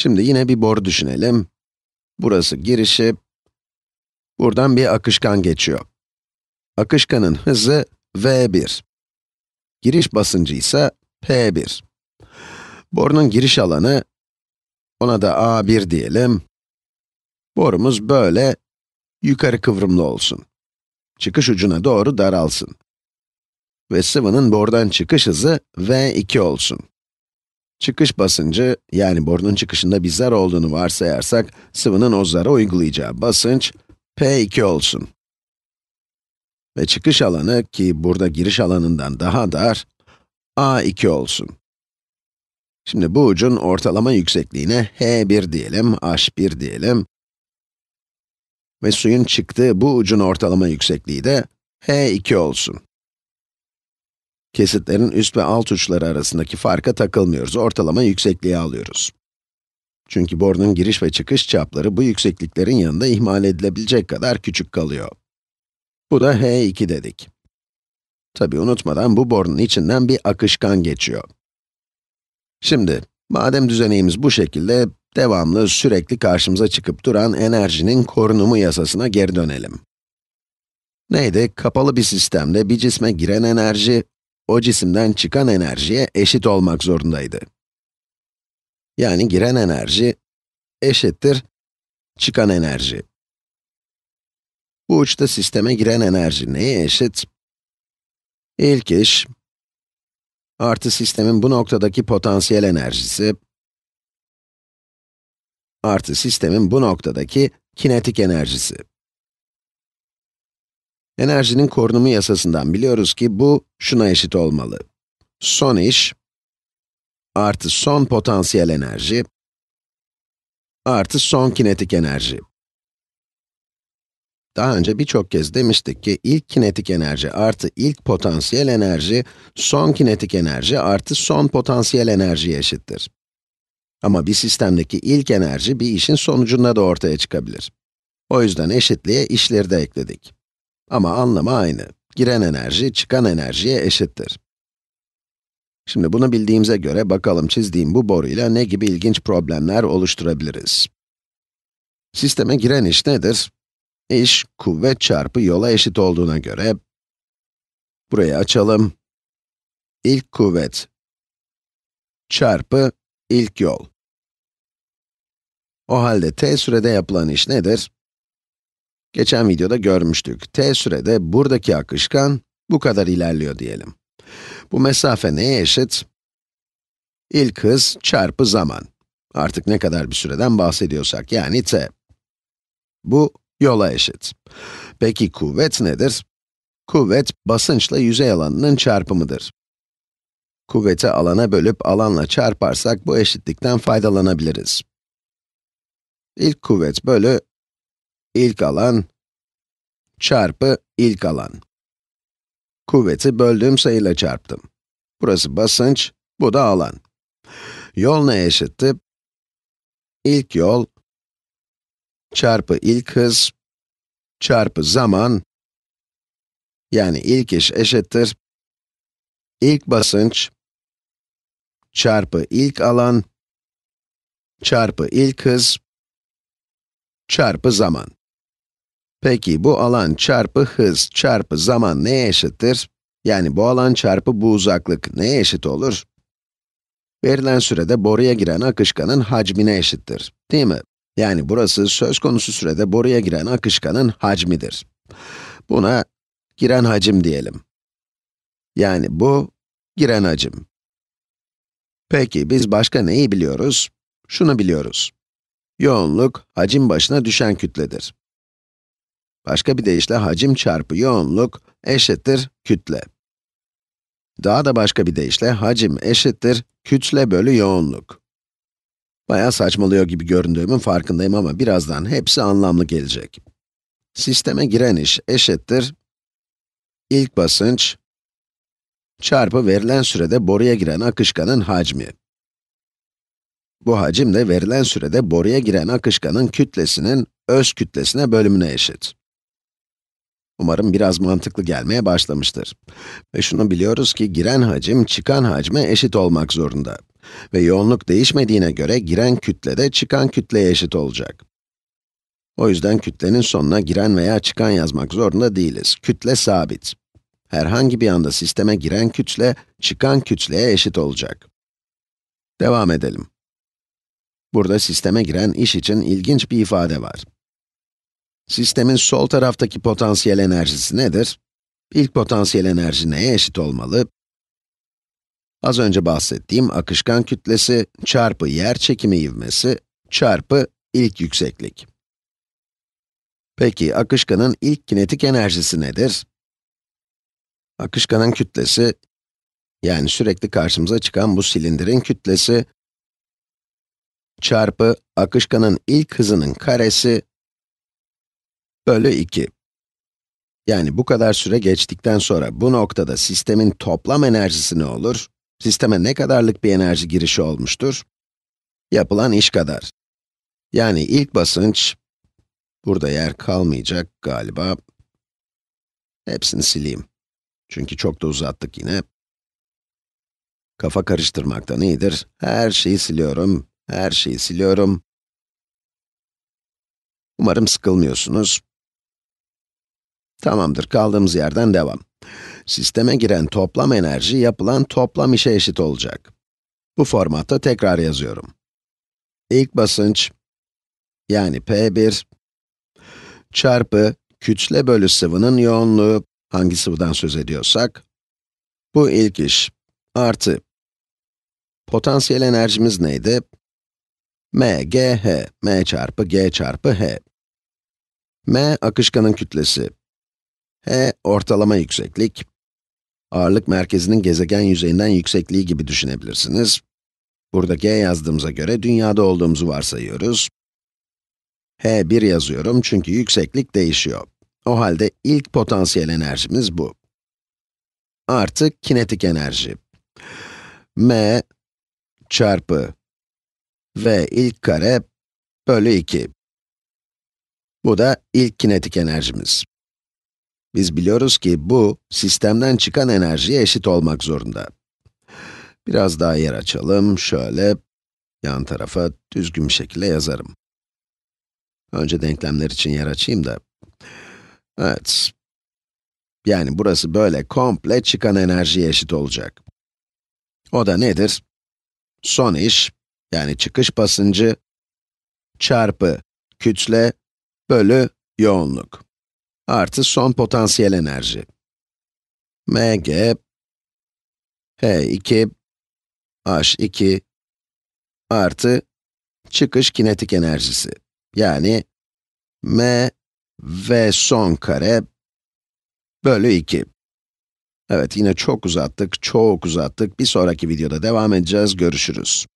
Şimdi yine bir boru düşünelim. Burası girişi, buradan bir akışkan geçiyor. Akışkanın hızı v1. Giriş basıncı ise p1. Borunun giriş alanı, ona da a1 diyelim. Borumuz böyle yukarı kıvrımlı olsun. Çıkış ucuna doğru daralsın. Ve sıvının bordan çıkış hızı v2 olsun. Çıkış basıncı, yani borunun çıkışında bir zar olduğunu varsayarsak, sıvının o zara uygulayacağı basınç, P2 olsun. Ve çıkış alanı, ki burada giriş alanından daha dar, A2 olsun. Şimdi bu ucun ortalama yüksekliğine H1 diyelim, H1 diyelim. Ve suyun çıktığı bu ucun ortalama yüksekliği de H2 olsun. Kesitlerin üst ve alt uçları arasındaki farka takılmıyoruz, ortalama yüksekliği alıyoruz. Çünkü borunun giriş ve çıkış çapları bu yüksekliklerin yanında ihmal edilebilecek kadar küçük kalıyor. Bu da h2 dedik. Tabi unutmadan bu borunun içinden bir akışkan geçiyor. Şimdi, madem düzeneğimiz bu şekilde, devamlı, sürekli karşımıza çıkıp duran enerjinin korunumu yasasına geri dönelim. Neydi? Kapalı bir sistemde bir cisme giren enerji, o cisimden çıkan enerjiye eşit olmak zorundaydı. Yani giren enerji eşittir çıkan enerji. Bu uçta sisteme giren enerji neye eşit? İlk iş, artı sistemin bu noktadaki potansiyel enerjisi, artı sistemin bu noktadaki kinetik enerjisi. Enerjinin korunumu yasasından biliyoruz ki bu şuna eşit olmalı. Son iş artı son potansiyel enerji artı son kinetik enerji. Daha önce birçok kez demiştik ki ilk kinetik enerji artı ilk potansiyel enerji son kinetik enerji artı son potansiyel enerjiye eşittir. Ama bir sistemdeki ilk enerji bir işin sonucunda da ortaya çıkabilir. O yüzden eşitliğe işleri de ekledik. Ama anlamı aynı. Giren enerji, çıkan enerjiye eşittir. Şimdi bunu bildiğimize göre bakalım çizdiğim bu boruyla ne gibi ilginç problemler oluşturabiliriz. Sisteme giren iş nedir? İş, kuvvet çarpı yola eşit olduğuna göre, burayı açalım, İlk kuvvet çarpı ilk yol. O halde t sürede yapılan iş nedir? Geçen videoda görmüştük. t sürede buradaki akışkan bu kadar ilerliyor diyelim. Bu mesafe neye eşit? İlk hız çarpı zaman. Artık ne kadar bir süreden bahsediyorsak, yani t. Bu yola eşit. Peki kuvvet nedir? Kuvvet, basınçla yüzey alanının çarpımıdır. Kuvveti alana bölüp alanla çarparsak bu eşitlikten faydalanabiliriz. İlk kuvvet bölü ilk alan çarpı ilk alan. Kuvveti böldüğüm sayıyla çarptım. Burası basınç, bu da alan. Yol ne eşitti? İlk yol çarpı ilk hız çarpı zaman yani ilk iş eşittir ilk basınç çarpı ilk alan çarpı ilk hız çarpı zaman. Peki bu alan çarpı hız çarpı zaman neye eşittir? Yani bu alan çarpı bu uzaklık neye eşit olur? Verilen sürede boruya giren akışkanın hacmine eşittir, değil mi? Yani burası söz konusu sürede boruya giren akışkanın hacmidir. Buna giren hacim diyelim. Yani bu, giren hacim. Peki biz başka neyi biliyoruz? Şunu biliyoruz. Yoğunluk, hacim başına düşen kütledir. Başka bir deyişle hacim çarpı yoğunluk eşittir kütle. Daha da başka bir deyişle hacim eşittir kütle bölü yoğunluk. Baya saçmalıyor gibi göründüğümün farkındayım ama birazdan hepsi anlamlı gelecek. Sisteme giren iş eşittir ilk basınç çarpı verilen sürede boruya giren akışkanın hacmi. Bu hacim de verilen sürede boruya giren akışkanın kütlesinin öz kütlesine bölümüne eşit. Umarım biraz mantıklı gelmeye başlamıştır. Ve şunu biliyoruz ki giren hacim çıkan hacme eşit olmak zorunda. Ve yoğunluk değişmediğine göre giren kütle de çıkan kütleye eşit olacak. O yüzden kütlenin sonuna giren veya çıkan yazmak zorunda değiliz. Kütle sabit. Herhangi bir anda sisteme giren kütle, çıkan kütleye eşit olacak. Devam edelim. Burada sisteme giren iş için ilginç bir ifade var. Sistemin sol taraftaki potansiyel enerjisi nedir? İlk potansiyel enerji neye eşit olmalı? Az önce bahsettiğim akışkan kütlesi çarpı yer çekimi ivmesi çarpı ilk yükseklik. Peki, akışkanın ilk kinetik enerjisi nedir? Akışkanın kütlesi, yani sürekli karşımıza çıkan bu silindirin kütlesi, çarpı akışkanın ilk hızının karesi bölü 2. Yani bu kadar süre geçtikten sonra bu noktada sistemin toplam enerjisi ne olur? Sisteme ne kadarlık bir enerji girişi olmuştur? Yapılan iş kadar. Yani ilk basınç, burada yer kalmayacak galiba. Hepsini sileyim. Çünkü çok da uzattık yine. Kafa karıştırmaktan iyidir. Her şeyi siliyorum, her şeyi siliyorum. Umarım sıkılmıyorsunuz. Tamamdır, kaldığımız yerden devam. Sisteme giren toplam enerji, yapılan toplam işe eşit olacak. Bu formatta tekrar yazıyorum. İlk basınç, yani P1, çarpı kütle bölü sıvının yoğunluğu, hangi sıvıdan söz ediyorsak, bu ilk iş, artı. Potansiyel enerjimiz neydi? m, g, h, m çarpı g çarpı h. m, akışkanın kütlesi, h ortalama yükseklik. Ağırlık merkezinin gezegen yüzeyinden yüksekliği gibi düşünebilirsiniz. Burada g yazdığımıza göre dünyada olduğumuzu varsayıyoruz. h1 yazıyorum çünkü yükseklik değişiyor. O halde ilk potansiyel enerjimiz bu. Artı kinetik enerji. m çarpı v ilk kare bölü 2. Bu da ilk kinetik enerjimiz. Biz biliyoruz ki bu, sistemden çıkan enerjiye eşit olmak zorunda. Biraz daha yer açalım, şöyle yan tarafa düzgün bir şekilde yazarım. Önce denklemler için yer açayım da. Evet. Yani burası böyle komple çıkan enerjiye eşit olacak. O da nedir? Son iş, yani çıkış basıncı, çarpı kütle, bölü yoğunluk artı son potansiyel enerji. Mg H2 H2 artı çıkış kinetik enerjisi. Yani m v son kare bölü 2. Evet, yine çok uzattık, çok uzattık. Bir sonraki videoda devam edeceğiz, görüşürüz.